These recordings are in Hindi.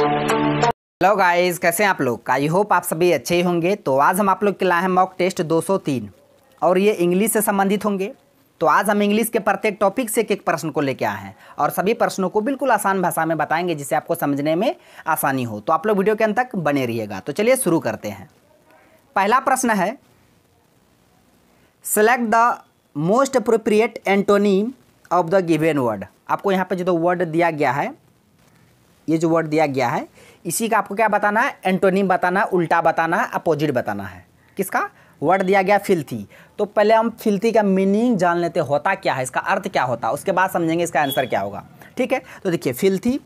हेलो गाइस कैसे हैं आप लोग आई होप आप सभी अच्छे ही होंगे तो आज हम आप लोग के लाए हैं मॉक टेस्ट 203 और ये इंग्लिश से संबंधित होंगे तो आज हम इंग्लिश के प्रत्येक टॉपिक से एक एक प्रश्न को लेके आए हैं और सभी प्रश्नों को बिल्कुल आसान भाषा में बताएंगे जिसे आपको समझने में आसानी हो तो आप लोग वीडियो के अंत तक बने रहिएगा तो चलिए शुरू करते हैं पहला प्रश्न है select the most appropriate antonym of the given word आपको यहाँ पे जो वर्ड तो दिया गया है ये जो वर्ड दिया गया है इसी का आपको क्या बताना है एंटोनिम बताना है उल्टा बताना है अपोजिट बताना है किसका वर्ड दिया गया फिल्थी तो पहले हम फिल्थी का मीनिंग जान लेते होता क्या है इसका अर्थ क्या होता है उसके बाद समझेंगे इसका आंसर क्या होगा ठीक है तो देखिए फिल्थी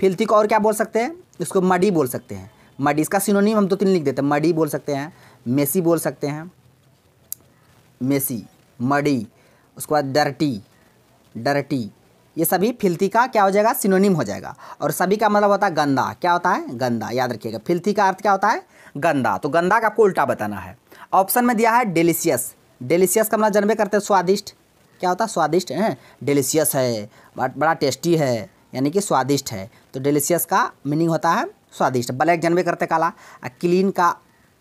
फिल्थी को और क्या बोल सकते हैं इसको मडी बोल सकते हैं मडी इसका सिनोनिम हम तो तीन लिख देते हैं मडी बोल सकते हैं मेसी बोल सकते हैं मेसी मडी उसके बाद डर्टी डर्टी ये सभी फिल्थी का क्या हो जाएगा सिनोनिम हो जाएगा और सभी का मतलब होता है गंदा क्या होता है गंदा याद रखिएगा फिल्थी का अर्थ क्या होता है गंदा तो गंदा का आपको उल्टा बताना है ऑप्शन में दिया है डेलिशियस डेलिशियस का मतलब जनबे करते हैं स्वादिष्ट क्या होता है स्वादिष्ट है डेलिशियस है बड़ा टेस्टी है यानी कि स्वादिष्ट है तो डेलिशियस का मीनिंग होता है स्वादिष्ट ब्लैक जनबे करते काला क्लीन का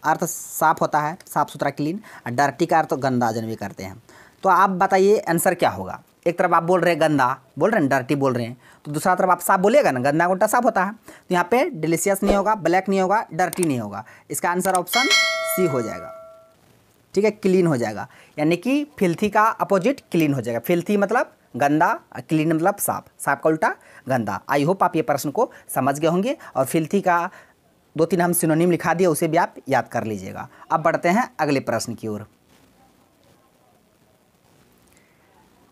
अर्थ साफ होता है साफ सुथरा क्लीन और डर्टी का अर्थ गंदा जनवे करते हैं तो आप बताइए आंसर क्या होगा एक तरफ आप बोल रहे हैं गंदा बोल रहे हैं डर्टी बोल रहे हैं तो दूसरा तरफ आप साफ बोलिएगा ना गंदा गुंडा साफ होता है तो यहाँ पे डिलीशियस नहीं होगा ब्लैक नहीं होगा डर्टी नहीं होगा इसका आंसर ऑप्शन सी हो जाएगा ठीक है क्लीन हो जाएगा यानी कि फिल्थी का अपोजिट क्लीन हो जाएगा फिल्थी मतलब गंदा क्लीन मतलब साफ साफ का उल्टा गंदा आई होप आप ये प्रश्न को समझ गए होंगे और फिल्थी का दो तीन हम सिनोनिम लिखा दिए उसे भी आप याद कर लीजिएगा अब बढ़ते हैं अगले प्रश्न की ओर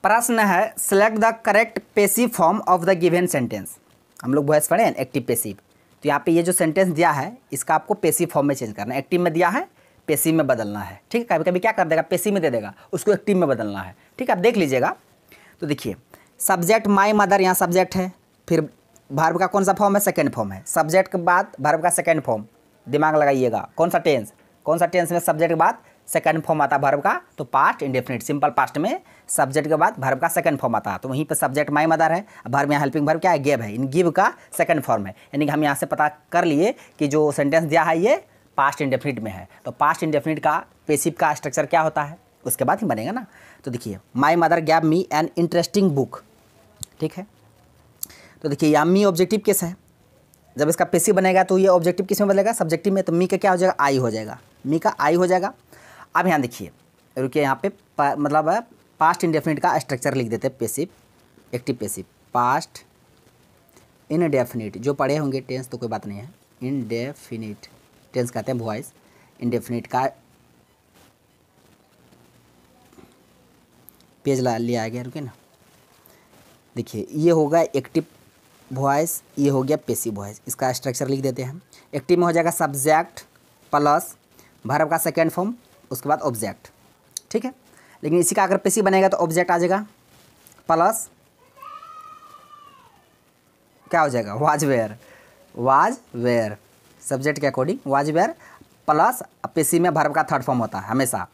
प्रश्न है select the correct passive form of the given sentence हम लोग वॉयस पढ़े एक्टिव पेसिव तो यहाँ पे ये जो सेंटेंस दिया है इसका आपको पेसिव फॉर्म में चेंज करना है एक्टिव में दिया है पेसिव में बदलना है ठीक है कभी कभी क्या कर देगा पेसिव में दे देगा उसको एक्टिव में बदलना है ठीक है आप देख लीजिएगा तो देखिए सब्जेक्ट माई मदर यहाँ सब्जेक्ट है फिर भार्व का कौन सा फॉर्म है सेकेंड फॉर्म है सब्जेक्ट के बाद भार्व का सेकेंड फॉर्म दिमाग लगाइएगा कौन सा टेंस कौन सा टेंस में सब्जेक्ट के बाद सेकंड फॉर्म आता भर्व का तो पास्ट इंडेफिनिट सिंपल पास्ट में सब्जेक्ट के बाद भर्व का सेकंड फॉर्म आता है तो वहीं पर सब्जेक्ट माई मदर है भर्व यहाँ हेल्पिंग भर्व क्या है गिव है इन गिव का सेकंड फॉर्म है यानी कि हम यहाँ से पता कर लिए कि जो सेंटेंस दिया है ये पास्ट इंडेफिनिट में है तो पास्ट इंडेफिनिट का पेसिव का स्ट्रक्चर क्या होता है उसके बाद ही बनेगा ना तो देखिए my mother gave me an interesting book ठीक है तो देखिए यहाँ मी ऑब्जेक्टिव केस है जब इसका पेसिव बनेगा तो ये ऑब्जेक्टिव किस में बदलेगा सब्जेक्टिव में तो मी का क्या हो जाएगा आई हो जाएगा मी का आई हो जाएगा अब यहाँ देखिए रुकिए यहाँ पे मतलब पास्ट इनडेफिनिट का स्ट्रक्चर लिख देते हैं passive active passive past indefinite जो पढ़े होंगे टेंस तो कोई बात नहीं है इनडेफिनिट टेंस कहते हैं वॉइस इनडेफिनिट का पेज ला लिया गया रुके ना देखिए ये होगा एक्टिव वॉइस ये हो गया पेसिव वॉइस इसका स्ट्रक्चर लिख देते हैं एक्टिव में हो जाएगा सब्जेक्ट प्लस भरब का सेकेंड फॉर्म उसके बाद ऑब्जेक्ट ठीक है लेकिन इसी का अगर पेशी बनेगा तो ऑब्जेक्ट आ जाएगा प्लस क्या हो जाएगा was were was were subject के अकॉर्डिंग वाज वेयर प्लस पेशी में भर्व का थर्ड फॉर्म होता है हमेशा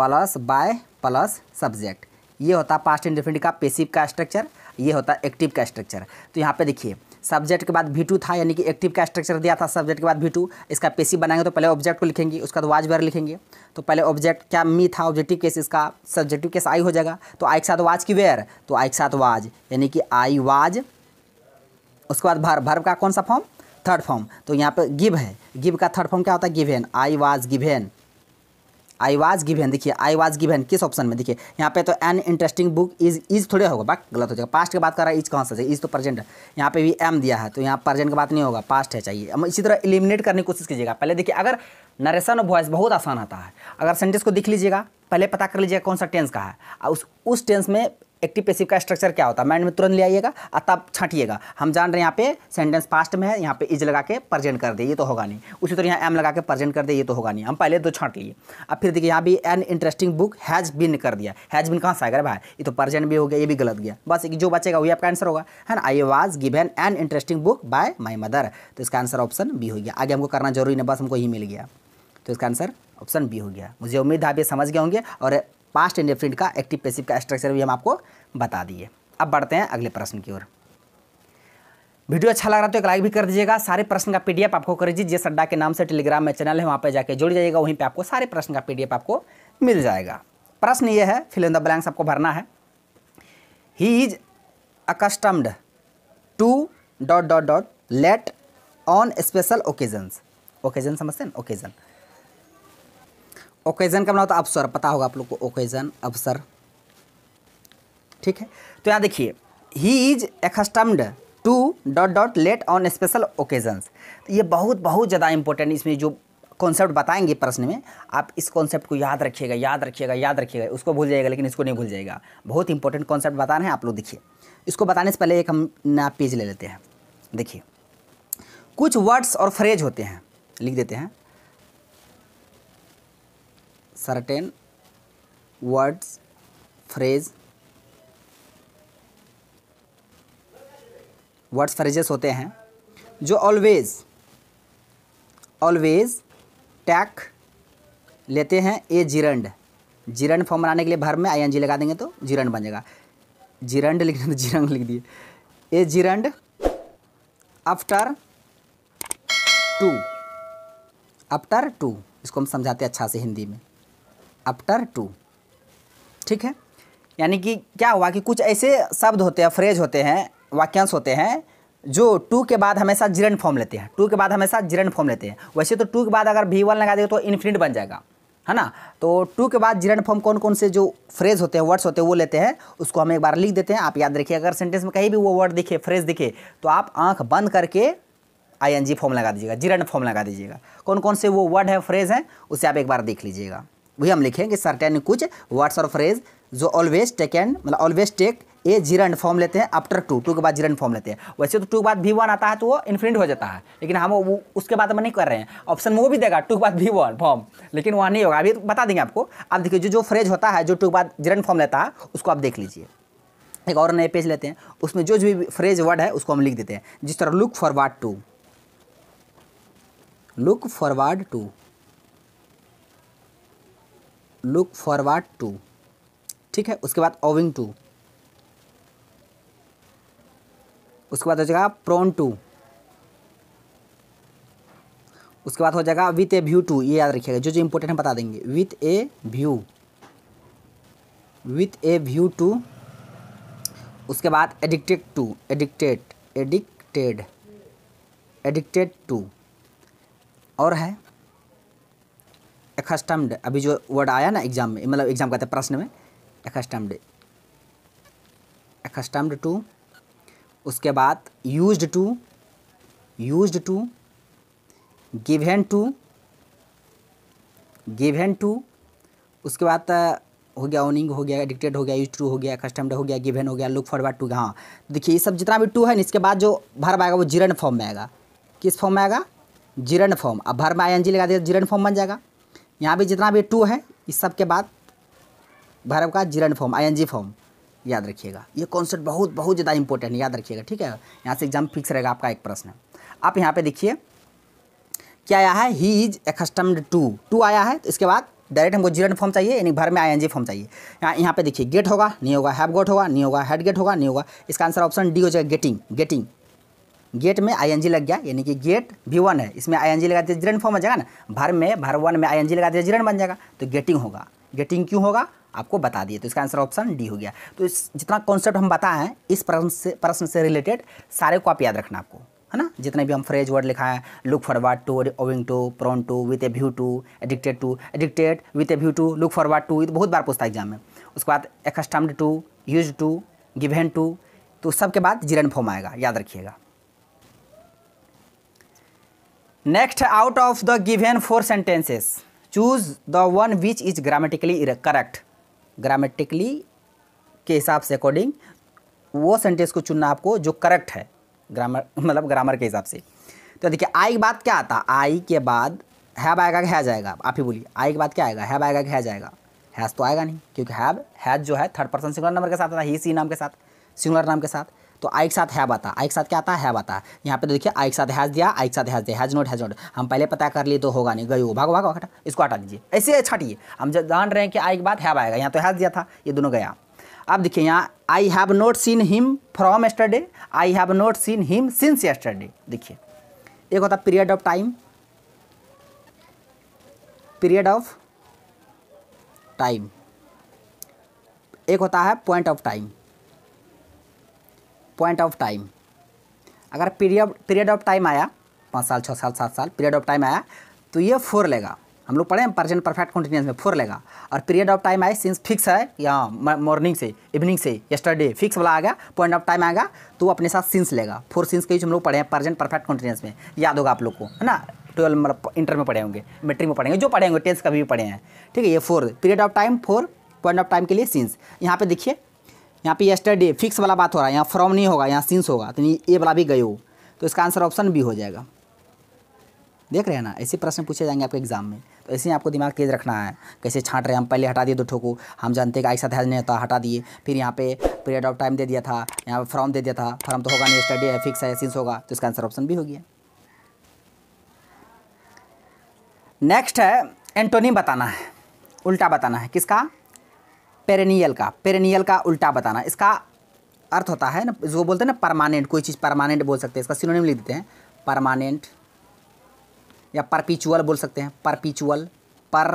प्लस बाय प्लस सब्जेक्ट ये होता है पास्ट इंडिफिनिट का पेसिव का स्ट्रक्चर ये होता है एक्टिव का स्ट्रक्चर तो यहाँ पे देखिए सब्जेक्ट के बाद वी था यानी कि एक्टिव का स्ट्रक्चर दिया था सब्जेक्ट के बाद वी इसका इसका पेसी बनाएंगे तो पहले ऑब्जेक्ट को लिखेंगे उसके बाद वाज बार लिखेंगे तो पहले ऑब्जेक्ट क्या मी था ऑब्जेक्टिव केस इसका सब्जेक्टिव केस आई हो जाएगा तो आई के साथ वाच की वेयर तो आई के साथ वाज यानी कि आई वाज उसके बाद भर भर का कौन सा फॉर्म थर्ड फॉर्म तो यहाँ पर गिव है गिव का थर्ड फॉर्म क्या होता है given I was given I was given देखिए आई वाज गिवेन किस ऑप्शन में देखिए यहाँ पे तो an interesting book is is थोड़े होगा बात गलत हो जाएगा पास्ट की बात कर रहा है इज कहाँ से इज तो प्रेजेंट है यहाँ पे भी एम दिया है तो यहाँ प्रेजेंट की बात नहीं होगा पास्ट है चाहिए हम इसी तरह इलिमिनेट करने की कोशिश कीजिएगा पहले देखिए अगर नरेशन ऑफ वॉइस बहुत आसान आता है अगर सेंटेंस को देख लीजिएगा पहले पता कर लीजिएगा कौन सा टेंस का है उस उस टेंस में एक्टिव पेसिव का स्ट्रक्चर क्या होता है माइंड में तुरंत ले आइएगा और तब छाटिएगा हम जान रहे हैं यहाँ पे सेंटेंस पास्ट में है यहाँ पे इज लगा के प्रेजेंट कर दे ये तो होगा नहीं उसी तरह यहाँ एम लगा के प्रेजेंट कर दे ये तो होगा नहीं हम पहले तो छाट लिए अब फिर देखिए यहाँ भी an interesting book has been कर दिया हैज़ बिन कहाँ से आएगा भाई ये तो प्रजेंट भी हो गया ये भी गलत गया बस जो बचेगा वही आपका आंसर होगा है ना I was given an interesting book by my mother तो इसका आंसर ऑप्शन बी हो गया आगे हमको करना जरूरी नहीं बस हमको ही मिल गया तो इसका आंसर ऑप्शन बी हो गया मुझे उम्मीद है आप ये समझ गए होंगे और पास्ट इंडेफिनिट का एक्टिव पेसिव का स्ट्रक्चर भी हम आपको बता दिए अब बढ़ते हैं अगले प्रश्न की ओर वीडियो अच्छा लग रहा तो एक लाइक भी कर दीजिएगा सारे प्रश्न का पीडीएफ आपको कर दीजिए जिस अड्डा के नाम से टेलीग्राम में चैनल है वहाँ पर जाके जुड़ जाइएगा वहीं पे आपको सारे प्रश्न का पीडीएफ आपको मिल जाएगा प्रश्न ये है फिल इन द ब्लैंक्स आपको भरना है he is accustomed to dot dot dot late on special occasions occasion समझते हैं ओकेजन ओकेजन का मतलब होता तो है अवसर पता होगा आप लोग को ओकेजन अवसर ठीक है तो यहाँ देखिए he is accustomed to dot dot late on special occasions ये बहुत बहुत ज़्यादा इंपॉर्टेंट इसमें जो कॉन्सेप्ट बताएंगे प्रश्न में आप इस कॉन्सेप्ट को याद रखिएगा याद रखिएगा याद रखिएगा उसको भूल जाएगा लेकिन इसको नहीं भूल जाएगा बहुत इंपॉर्टेंट कॉन्सेप्ट बता रहे हैं आप लोग देखिए इसको बताने से पहले एक हम नया पेज ले लेते हैं देखिए कुछ वर्ड्स और फ्रेज होते हैं लिख देते हैं certain words, phrase, words phrases होते हैं जो ऑलवेज ऑलवेज टैक लेते हैं ए जिरंड जिरंड फॉर्म बनाने के लिए भर में आई एन जी लगा देंगे तो जिरंड बन जाएगा जिरंड लिखना तो जिरंड लिख दिए a gerund after to after to इसको हम समझाते हैं अच्छा से हिंदी में आफ्टर टू ठीक है यानी कि क्या हुआ कि कुछ ऐसे शब्द होते हैं फ्रेज होते हैं वाक्यांश होते हैं जो टू के बाद हमेशा जिरन फॉर्म लेते हैं टू के बाद हमेशा जिरन फॉर्म लेते हैं वैसे तो टू के बाद अगर भी वन लगा दे तो इन्फिनिट बन जाएगा है ना तो टू के बाद जिरन फॉर्म कौन कौन से जो फ्रेज होते हैं वर्ड्स होते हैं वो लेते हैं उसको हम एक बार लिख देते हैं आप याद रखिए अगर सेंटेंस में कहीं भी वो वर्ड दिखे फ्रेज दिखे तो आप आँख बंद करके आई एन जी फॉर्म लगा दीजिएगा जिरन फॉर्म लगा दीजिएगा कौन कौन से वो वर्ड है फ्रेज हैं उसे आप एक बार देख लीजिएगा वही हम लिखेंगे सर्टेन कुछ वर्ड्स और फ्रेज जो ऑलवेज टेक एंड मतलब always take a gerund form लेते हैं आफ्टर टू टू के बाद जीरन फॉर्म लेते हैं वैसे तो टू के बाद भी वन आता है तो वो इन्फिनिट हो जाता है लेकिन हम वो उसके बाद हम नहीं कर रहे हैं ऑप्शन में वो भी देगा टू के बाद भी वन फॉर्म लेकिन वहाँ नहीं होगा अभी तो बता देंगे आपको आप देखिए जो जो फ्रेज होता है जो टू के बाद एंड फॉर्म लेता है उसको आप देख लीजिए एक और नए पेज लेते हैं उसमें जो भी फ्रेज वर्ड है उसको हम लिख देते हैं जिस तरह look forward to look forward to look forward to ठीक है उसके बाद ओविंग टू उसके बाद हो जाएगा प्रोन टू उसके बाद हो जाएगा विथ ए व्यू टू ये याद रखिएगा जो जो इंपॉर्टेंट है बता देंगे with a view with a view to उसके बाद addicted to addicted addicted addicted to और है एक्स्टम्ड अभी जो वर्ड आया ना एग्जाम में मतलब एग्जाम कहते हैं प्रश्न में एक्स्टम्ड एक्स्टम्ड टू उसके बाद used to used to given to given to उसके बाद हो गया ओनिंग हो गया डिक्टेड हो गया यूज टू हो गया कस्टम्ड हो गया गिवेन हो गया लुक फॉरवर्ड टू हाँ तो देखिए ये सब जितना भी टू है ना इसके बाद जो में आएगा वो जीरन फॉर्म में आएगा किस फॉर्म में आएगा जीरन फॉर्म अब में आई एन जी लगा दिया जीरन फॉर्म बन जाएगा यहाँ भी जितना भी टू है इस सब के बाद भैरव का जीरण फॉर्म आई फॉर्म याद रखिएगा ये कॉन्सेप्ट बहुत बहुत ज़्यादा इंपॉर्टेंट है याद रखिएगा ठीक है यहाँ से एग्जाम फिक्स रहेगा आपका एक प्रश्न आप यहाँ पे देखिए क्या आया है he is accustomed to to आया है तो इसके बाद डायरेक्ट हमको जीरन फॉर्म चाहिए यानी भर में आई फॉर्म चाहिए यहाँ यहाँ पे देखिए गेट होगा नहीं होगा हैव गोट होगा नहीं होगा हेड गेट होगा नहीं होगा इसका आंसर ऑप्शन डी हो जाएगा गेटिंग गेटिंग गेट में आईएनजी लग गया यानी कि गेट भी वन है इसमें आईएनजी लगा दिया जीरन फॉर्म बन जाएगा ना भर में भर वन में आईएनजी लगा दिया जीरन बन जाएगा तो गेटिंग होगा गेटिंग क्यों होगा आपको बता दिए तो इसका आंसर ऑप्शन डी हो गया तो इस जितना कॉन्सेप्ट हम बताएं इस प्रश्न से प्रश्न से रिलेटेड सारे को आप याद रखना आपको है ना जितने भी हम फ्रेज वर्ड लिखा है look forward to owing to prone to with a view to addicted to addicted with a view to look forward to ये तो बहुत बार पूछता है एग्जाम में उसके बाद accustomed to use to given to तो सबके बाद जिरन फॉर्म आएगा याद रखिएगा next out of the given four sentences choose the one which is grammatically correct grammatically के हिसाब से अकॉर्डिंग वो सेंटेंस को चुनना आपको जो करेक्ट है ग्रामर मतलब ग्रामर के हिसाब से तो देखिए आई के बाद क्या आता आई के बाद हैब आएगा कि है जाएगा आप ही बोलिए आई के बाद क्या आएगा हैब आएगा कि है जाएगा हैज़ तो आएगा नहीं क्योंकि हैब हैज़ जो है थर्ड पर्सन सिंगुलर नंबर के साथ आता है ही सी नाम के साथ सिंगुलर नाम के साथ तो आई के साथ हैव आता आई के साथ क्या आता है हैव आता है यहाँ पे तो देखिए आई के साथ हैज दिया आई के साथ हैज दिया हैज नोट हैज नोट हम पहले पता कर लिए तो होगा नहीं गयो भागो भागो हटा इसको हटा दीजिए ऐसे छाटिए हम जब जान रहे हैं कि आई के बाद हैव आएगा यहाँ तो हैज दिया था ये दोनों गया अब देखिए यहाँ I have not seen him from yesterday I have not seen him since yesterday देखिए एक होता period of time period of time एक होता है point of time point of time अगर पीरियड पीरियड ऑफ टाइम आया पाँच साल छः साल सात साल पीरियड ऑफ टाइम आया तो ये फोर लेगा हम लोग पढ़े प्रजेंट परफेक्ट कंटिन्यूस में फोर लेगा और पीरियड ऑफ टाइम आए सिंस फिक्स है या मॉर्निंग से इवनिंग से यस्टरडे फिक्स वाला आ गया पॉइंट ऑफ टाइम आएगा तो अपने साथ सिंस लेगा फोर सिंस के बीच हम लोग पढ़े हैं प्रजेंट परफेक्ट कंटिन्यूस में याद होगा आप लोग को है ना ट्वेल्व मतलब इंटर में पढ़े होंगे मेट्रिक में पढ़ेंगे जो पढ़ेंगे टेंथ कभी भी पढ़े हैं ठीक है ये for period of time for point of time के लिए सिंस यहाँ पे देखिए यहाँ पे येस्टरडे फिक्स वाला बात हो रहा है यहाँ फ्रॉम नहीं होगा यहाँ सिंस होगा तो ये वाला भी गए हो तो इसका आंसर ऑप्शन बी हो जाएगा देख रहे हैं ना ऐसे प्रश्न पूछे जाएंगे आपके एग्जाम में तो ऐसे ही आपको दिमाग तेज रखना है कैसे छाँट रहे हैं हम पहले हटा दिए दो ठो को हम जानते हैं कि ऐसा ध्यान नहीं होता हटा दिए फिर यहाँ पे पीरियड ऑफ टाइम दे दिया था यहाँ पे फॉर्म दे दिया था फॉर्म तो होगा नहीं स्टडी है फिक्स है सिंस होगा तो इसका आंसर ऑप्शन भी हो गया नेक्स्ट है एंटोनी बताना है उल्टा बताना है किसका पेरेनियल का पेरेनियल का उल्टा बताना इसका अर्थ होता है ना जो बोलते हैं ना परमानेंट कोई चीज़ परमानेंट बोल सकते हैं इसका सिनोनिम लिख देते हैं परमानेंट या परपिचुअल बोल सकते हैं परपिचुअल पर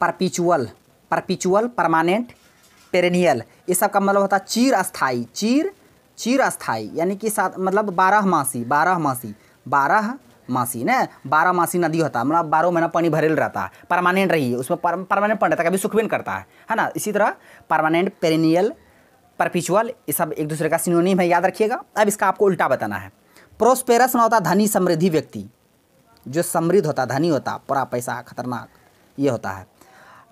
परपिचुअल परपिचुअल परमानेंट पेरेनियल ये सब का मतलब होता है चीर अस्थाई चीर चीर अस्थाई यानी कि सात मतलब बारह मासी बारह मासी बारह मासी ने बारह मासी नदी होता है मतलब बारह महीना पानी भरेल रहता है परमानेंट रही है उसमें परमानेंट पानी रहता है कभी सूख भी करता है है ना इसी तरह परमानेंट पेरिनियल परपिचुअल ये सब एक दूसरे का सिनोनिम है याद रखिएगा अब इसका आपको उल्टा बताना है प्रोस्पेरस ना होता धनी समृद्धि व्यक्ति जो समृद्ध होता धनी होता पूरा पैसा खतरनाक ये होता है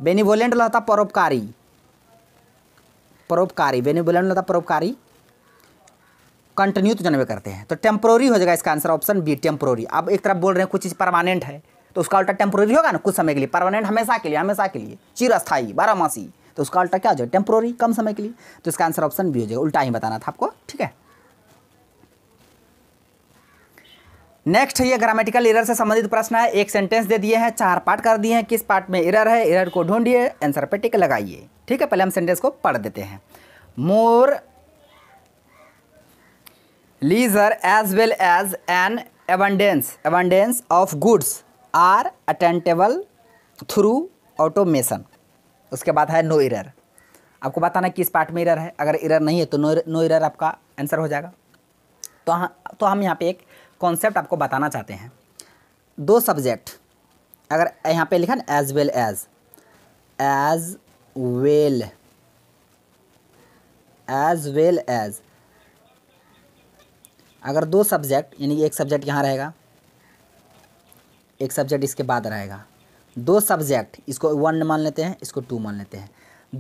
बेनिवोलेंट होता परोपकारी परोपकारी बेनिवोलेंट होता परोपकारी कंटिन्यू तो जनवे करते हैं तो टेम्प्रोरी हो जाएगा इसका आंसर ऑप्शन बी टेम्प्रोरी अब एक तरफ बोल रहे हैं कुछ चीज़ परमानेंट है तो उसका अल्टा टेम्प्रोरी होगा ना कुछ समय के लिए परमानेंट हमेशा के लिए हमेशा के लिए चिरस्थाई बारामासी तो उसका उल्टा क्या हो जाएगा टेम्प्रोरी कम समय के लिए तो इसका आंसर ऑप्शन बी हो जाएगा उल्टा ही बताना था आपको ठीक है नेक्स्ट ये ग्रामेटिकल एरर से संबंधित प्रश्न है एक सेंटेंस दे दिए हैं चार पार्ट कर दिए हैं किस पार्ट में एरर है एरर को ढूंढिए आंसर पे टिक लगाइए ठीक है पहले हम सेंटेंस को पढ़ देते हैं more leisure as well as an abundance abundance of goods are attainable through automation उसके बाद है नो इरर आपको बताना किस पार्ट में इरर है अगर इरर नहीं है तो नो नो इरर आपका आंसर हो जाएगा तो हाँ तो हम यहाँ पे एक कॉन्सेप्ट आपको बताना चाहते हैं दो सब्जेक्ट अगर यहाँ पे लिखा ना as well as as well as well as अगर दो सब्जेक्ट यानी एक सब्जेक्ट यहाँ रहेगा एक सब्जेक्ट इसके बाद रहेगा दो सब्जेक्ट इसको वन मान लेते हैं इसको टू मान लेते हैं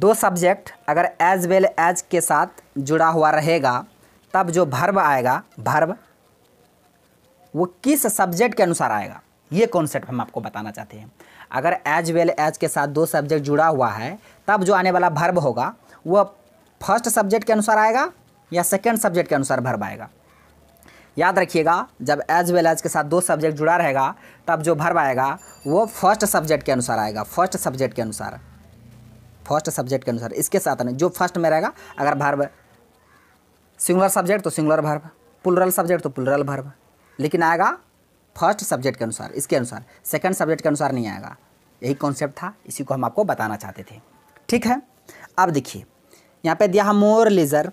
दो सब्जेक्ट अगर एज वेल एज के साथ जुड़ा हुआ रहेगा तब जो भर्व आएगा भर्व वो किस सब्जेक्ट के अनुसार आएगा ये कॉन्सेप्ट हम आपको बताना चाहते हैं अगर एज वेल एज के साथ दो सब्जेक्ट जुड़ा हुआ है तब जो आने वाला भर्व होगा वह फर्स्ट सब्जेक्ट के अनुसार आएगा या सेकेंड सब्जेक्ट के अनुसार भर्व आएगा याद रखिएगा जब एज वेल एज के साथ दो सब्जेक्ट जुड़ा रहेगा तब जो भर्व आएगा वो फर्स्ट सब्जेक्ट के अनुसार आएगा फर्स्ट सब्जेक्ट के अनुसार फर्स्ट सब्जेक्ट के अनुसार इसके साथ नहीं जो फर्स्ट में रहेगा अगर भर्व सिंगुलर सब्जेक्ट तो सिंगुलर भर्व पुलरल सब्जेक्ट तो पुलरल भर्व लेकिन आएगा फर्स्ट सब्जेक्ट के अनुसार इसके अनुसार सेकेंड सब्जेक्ट के अनुसार नहीं आएगा यही कॉन्सेप्ट था इसी को हम आपको बताना चाहते थे ठीक है अब देखिए यहाँ पे दिया more leisure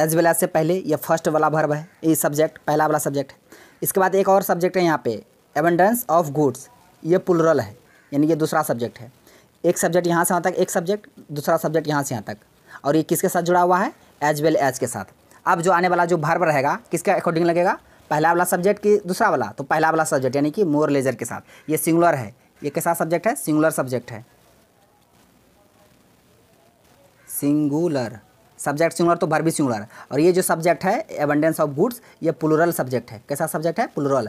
as well as से पहले यह फर्स्ट वाला भर्व है ये सब्जेक्ट पहला वाला सब्जेक्ट है इसके बाद एक और सब्जेक्ट है यहाँ पे एबंडेंस ऑफ गुड्स ये पुलरल है यानी ये दूसरा सब्जेक्ट है एक सब्जेक्ट यहाँ से यहाँ तक एक सब्जेक्ट दूसरा सब्जेक्ट यहाँ से यहाँ तक और ये किसके साथ जुड़ा हुआ है एज वेल एज के साथ अब जो आने वाला जो भर्व रहेगा किसके अकॉर्डिंग लगेगा पहला वाला सब्जेक्ट की दूसरा वाला तो पहला वाला सब्जेक्ट यानी कि मोर लेजर के साथ ये सिंगुलर है ये कैसा सब्जेक्ट है सिंगुलर सब्जेक्ट है सिंगुलर सब्जेक्ट सिंगुलर तो वर्बी सिंगुलर और ये जो सब्जेक्ट है एबंडेंस ऑफ गुड्स ये पुलुरल सब्जेक्ट है कैसा सब्जेक्ट है पुलुरल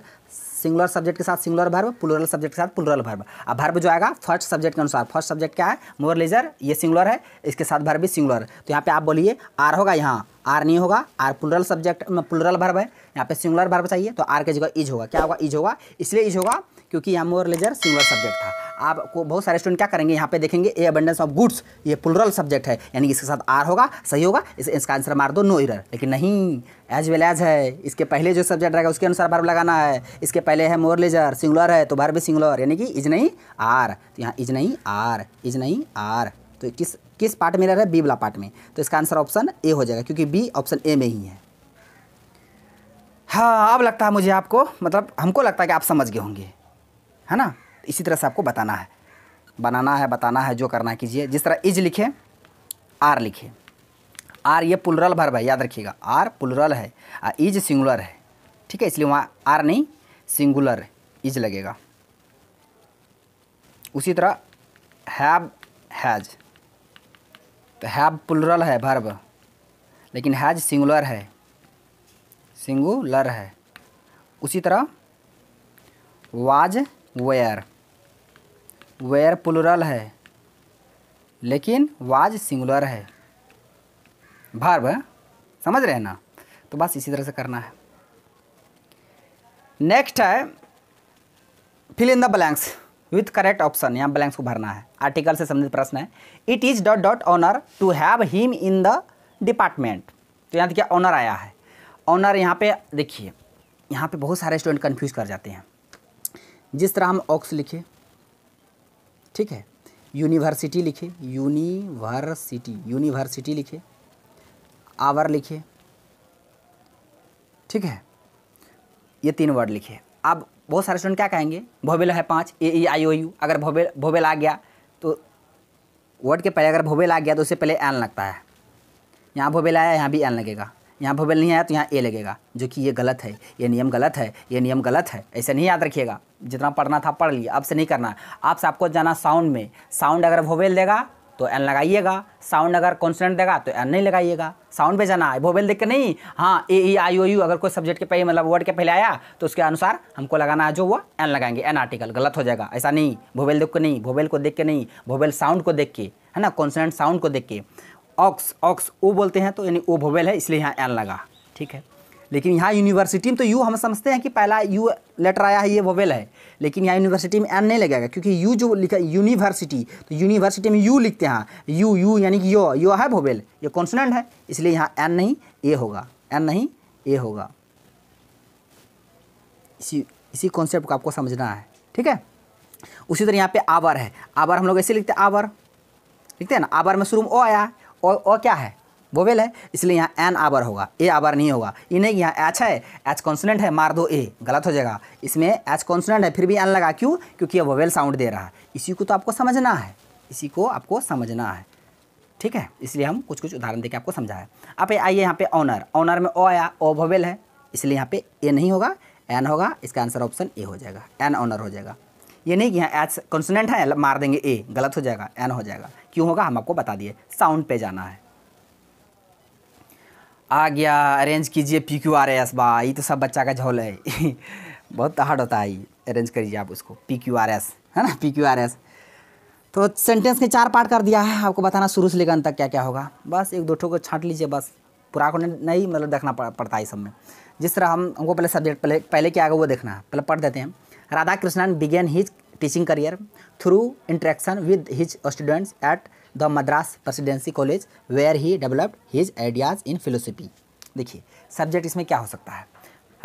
सिंगुलर सब्जेक्ट के साथ सिंगुलर भर्व पुलुरल सब्जेक्ट के साथ पुलुरल भर्व अब भर्व जो आएगा फर्स्ट सब्जेक्ट के अनुसार फर्स्ट सब्जेक्ट क्या है मोर लेजर ये सिंगुलर है इसके साथ भर भी सिंगुलर तो यहाँ पे आप बोलिए आर होगा यहाँ आर नहीं होगा आर पुलुरल सब्जेक्ट में प्लूरल भर्व है यहाँ पे सिंगुलर भर्व चाहिए तो आर की जगह इज होगा क्या होगा इज होगा इसलिए इज होगा क्योंकि यहाँ मोर लेजर सिंगुलर सब्जेक्ट था आपको बहुत सारे स्टूडेंट क्या करेंगे यहाँ पे देखेंगे ए अबंडेंस ऑफ गुड्स ये प्लुरल सब्जेक्ट है यानी इसके साथ आर होगा सही होगा इस, इसका आंसर मार दो नो इरर लेकिन नहीं एज वेल एज है इसके पहले जो सब्जेक्ट रहेगा उसके अनुसार वर्ब लगाना है इसके पहले है मोर लेजर सिंगुलर है तो बार भी सिंगुलर यानी कि इज नहीं आर तो यहाँ इज नहीं आर इज नहीं आर तो किस किस पार्ट में रह रहा है बी वाला पार्ट में तो इसका आंसर ऑप्शन ए हो जाएगा क्योंकि बी ऑप्शन ए में ही है हाँ अब लगता है मुझे आपको मतलब हमको लगता है कि आप समझ गए होंगे है ना इसी तरह से आपको बताना है बनाना है बताना है जो करना कीजिए जिस तरह इज लिखे आर लिखे आर ये पुलरल भर्व है याद रखिएगा आर पुलरल है आ इज सिंगुलर है ठीक है इसलिए वहाँ आर नहीं सिंगुलर इज लगेगा उसी तरह हैव हैज तो हैव पुलरल है भर्व लेकिन हैज सिंगुलर है सिंगुलर है उसी तरह वाज वेयर वेयर प्लुरल है लेकिन वाज सिंगुलर है भार समझ रहे हैं ना तो बस इसी तरह से करना है नेक्स्ट है fill in the blanks with correct option यहाँ ब्लैंक्स को भरना है आर्टिकल से संबंधित प्रश्न है it is dot dot honour to have him in the department तो यहाँ देखिए ऑनर आया है ऑनर यहाँ पे देखिए यहाँ पे बहुत सारे स्टूडेंट कन्फ्यूज कर जाते हैं जिस तरह हम ऑक्स लिखे ठीक है यूनिवर्सिटी लिखे यूनिवर्सिटी यूनिवर्सिटी लिखे आवर लिखे ठीक है ये तीन वर्ड लिखे अब बहुत सारे स्टूडेंट क्या कहेंगे भोबेल है पाँच ए ई आई ओ यू अगर भोबेल भोबेल आ गया तो वर्ड के पहले अगर भोबेल आ गया तो उससे पहले एन लगता है यहाँ भोबेल आया यहाँ भी एन लगेगा यहाँ भवेल नहीं आया तो यहाँ ए लगेगा जो कि ये गलत है ये नियम गलत है ये नियम गलत है ऐसे नहीं याद रखिएगा जितना पढ़ना था पढ़ लिया अब से नहीं करना अब से आपको जाना साउंड में साउंड अगर भोवेल देगा तो एन लगाइएगा साउंड अगर कॉन्सनेंट देगा तो एन नहीं लगाइएगा साउंड पे जाना है भोवेल देख के नहीं हाँ ए ई आई ओ यू अगर कोई सब्जेक्ट के पहले मतलब वर्ड के पहले आया तो उसके अनुसार हमको लगाना है जो वो एन लगाएंगे एन आर्टिकल गलत हो जाएगा ऐसा नहीं भोवेल देख के नहीं भोवेल को देख के नहीं भोवेल साउंड को देख के है ना कॉन्सनेंट साउंड को देख के ऑक्स ऑक्स ओ बोलते हैं तो यानी ओ भोवेल है इसलिए यहाँ एन लगा ठीक है लेकिन यहाँ यूनिवर्सिटी में तो यू हम समझते हैं कि पहला यू लेटर आया है ये भोवेल है लेकिन यहाँ यूनिवर्सिटी में एन नहीं लगेगा क्योंकि यू जो लिखा यूनिवर्सिटी तो यूनिवर्सिटी में यू लिखते हैं यू यू यानी कि यो यो है भोवेल ये कॉन्सोनेंट है इसलिए यहाँ एन नहीं ए होगा एन नहीं ए होगा इसी इसी कॉन्सेप्ट को आपको समझना है ठीक है उसी तरह यहाँ पे आवर है आवर हम लोग ऐसे लिखते हैं आवर लिखते हैं ना आवर में शुरू में ओ आया और ओ क्या है वोवेल है इसलिए यहाँ एन आवर होगा ए आवर नहीं होगा इन्हें यहाँ एच है एच कॉन्सनेंट है मार दो ए गलत हो जाएगा इसमें एच कॉन्सनेंट है फिर भी एन लगा क्यों क्योंकि ये वोवेल साउंड दे रहा है इसी को तो आपको समझना है इसी को आपको समझना है ठीक है इसलिए हम कुछ कुछ उदाहरण देकर आपको समझाया आप आइए यहाँ पे ऑनर ऑनर में ओ आया ओ वोवेल है इसलिए यहाँ पे ए नहीं होगा एन होगा इसका आंसर ऑप्शन ए हो जाएगा एन ऑनर हो जाएगा ये नहीं कि यहाँ एच कॉन्सोनेंट है मार देंगे ए गलत हो जाएगा एन हो जाएगा क्यों होगा हम आपको बता दिए साउंड पे जाना है आ गया अरेंज कीजिए पी क्यू आर एस बा ये तो सब बच्चा का झोल है बहुत हार्ड होता है ये अरेंज करिए आप उसको पी क्यू आर एस है ना पी क्यू आर एस तो सेंटेंस के चार पार्ट कर दिया है आपको बताना शुरू से लेकर अंत तक क्या क्या होगा बस एक दो ठो को छाँट लीजिए बस पूरा को नहीं मतलब देखना पड़ता है सब में जिस तरह हम हमको पहले सब्जेक्ट पहले पहले क्या आएगा वो देखना है पहले पढ़ देते हैं Radhakrishnan began his teaching career through interaction with his students at the Madras presidency college where he developed his ideas in philosophy देखिए सब्जेक्ट इसमें क्या हो सकता है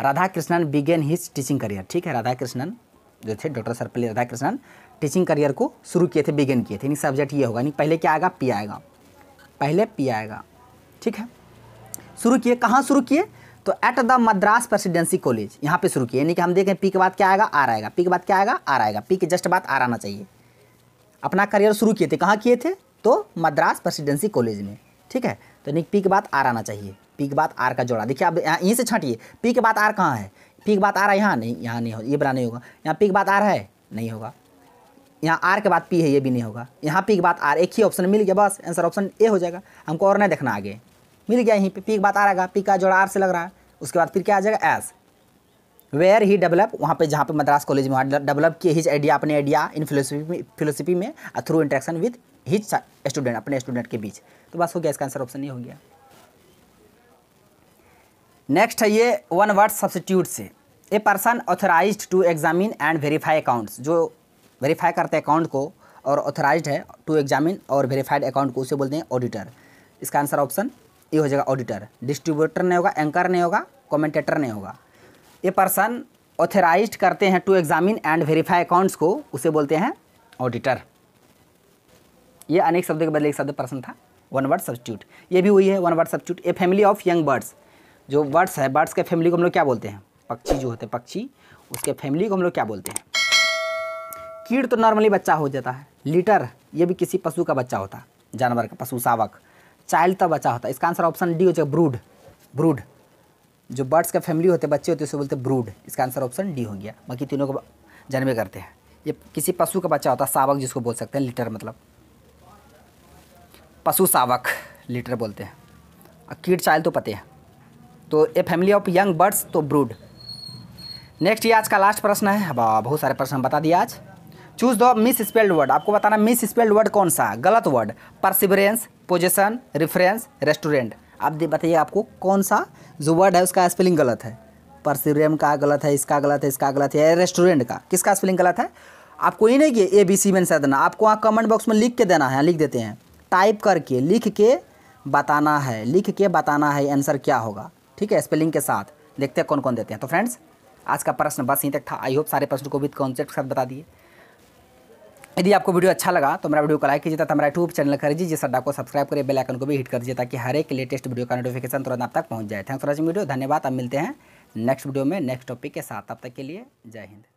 Radhakrishnan began his teaching career ठीक है राधा कृष्णन जो थे doctor Sarvepalli Radhakrishnan teaching career को शुरू किए थे बिगेन किए थे यानी सब्जेक्ट ये होगा यानी पहले क्या आएगा पी आएगा पहले पी आएगा ठीक है शुरू किए कहाँ शुरू किए तो at the Madras presidency college यहाँ पे शुरू किया यानी कि हम देखें पी के बाद क्या आएगा आर आएगा पी के बाद क्या आएगा आ आएगा पी के जस्ट बाद आर आना चाहिए अपना करियर शुरू किए थे कहाँ किए थे तो मद्रास प्रेसिडेंसी कॉलेज में ठीक है तो यानी पी के बाद आर आना चाहिए पी के बाद आर का जोड़ा देखिए अब यहीं से छाटिए पी के बाद आर कहाँ है पी के बाद है यहाँ नहीं यहाँ नहीं हो ये बना नहीं होगा यहाँ पी के बाद आर है नहीं होगा यहाँ आर के बाद पी है ये भी नहीं होगा यहाँ पी के बाद आर एक ही ऑप्शन मिल गया बस आंसर ऑप्शन ए हो जाएगा हमको और नहीं देखना आगे मिल गया यहीं पे पी बात आ रहेगा पी का जोड़ा आर से लग रहा है उसके बाद फिर क्या आ जाएगा एस वेयर ही डेवलप वहाँ पे जहाँ पे मद्रास कॉलेज में डेवलप किए हिज आइडिया अपने आइडिया इन फिलोसफी में फिलोसफी में through interaction with his student अपने स्टूडेंट के बीच तो बस हो गया इसका आंसर ऑप्शन नहीं हो गया नेक्स्ट है ये वन वर्ड सब्सिट्यूट से a person authorise to examine and verify accounts जो वेरीफाई करते हैं अकाउंट को और ऑथोराइज है टू एग्जामिन और वेरीफाइड अकाउंट को उसे बोलते हैं ऑडिटर इसका आंसर ऑप्शन ये हो जाएगा ऑडिटर डिस्ट्रीब्यूटर नहीं होगा एंकर नहीं होगा कमेंटेटर नहीं होगा ये पर्सन ऑथेराइज करते हैं to examine and verify accounts को उसे बोलते हैं ऑडिटर ये अनेक शब्दों के बदले एक शब्द पर्सन था वन वर्ड सब्सिट्यूट ये भी हुई है one word substitute a family of young birds जो बर्ड्स है बर्ड्स के फैमिली को हम लोग क्या बोलते हैं पक्षी जो होते हैं पक्षी उसके फैमिली को हम लोग क्या बोलते हैं कीड़ तो नॉर्मली बच्चा हो जाता है लीटर ये भी किसी पशु का बच्चा होता है जानवर का पशु सावक चाइल्ड तब बच्चा होता है इसका आंसर ऑप्शन डी हो जाएगा ब्रूड ब्रूड जो बर्ड्स का फैमिली होते हैं बच्चे होते हैं उसे बोलते हैं ब्रूड इसका आंसर ऑप्शन डी हो गया बाकी तीनों को जन्मे करते हैं ये किसी पशु का बच्चा होता है सावक जिसको बोल सकते हैं लीटर मतलब पशु सावक लीटर बोलते हैं कीट चाइल्ड तो पते हैं तो a family of young birds तो ब्रूड नेक्स्ट ये आज का लास्ट प्रश्न है बहुत सारे प्रश्न बता दिया आज choose the misspelled word आपको बताना मिस स्पेल्ड वर्ड कौन सा गलत word perseverance possession reference restaurant आप बताइए आपको कौन सा जो वर्ड है उसका स्पेलिंग गलत है परसिवरेम का गलत है इसका गलत है इसका गलत है रेस्टोरेंट का किसका स्पेलिंग गलत है आपको ये नहीं कि ए बी सी में से देना आपको वहाँ कमेंट बॉक्स में लिख के देना है लिख देते हैं टाइप करके लिख के बताना है लिख के बताना है आंसर क्या होगा ठीक है स्पेलिंग के साथ देखते हैं कौन कौन देते हैं तो फ्रेंड्स आज का प्रश्न बस यहीं तक था आई होप सारे प्रश्न को विद कॉन्सेप्ट के साथ बता दिए यदि आपको वीडियो अच्छा लगा तो मेरा वीडियो को लाइक कीजिए तथा हमारा यूट्यूब चैनल कर दीजिए सर आपको सब्सक्राइब करें बेल आइकन को भी हिट कर दीजिए ताकि हर एक लेटेस्ट वीडियो का नोटिफिकेशन तुरंत आप तक पहुंच जाए थैंक्स फॉर वॉचिंग वीडियो धन्यवाद अब मिलते हैं नेक्स्ट वीडियो में नेक्स्ट टॉपिक के साथ अब तक के लिए जय हिंद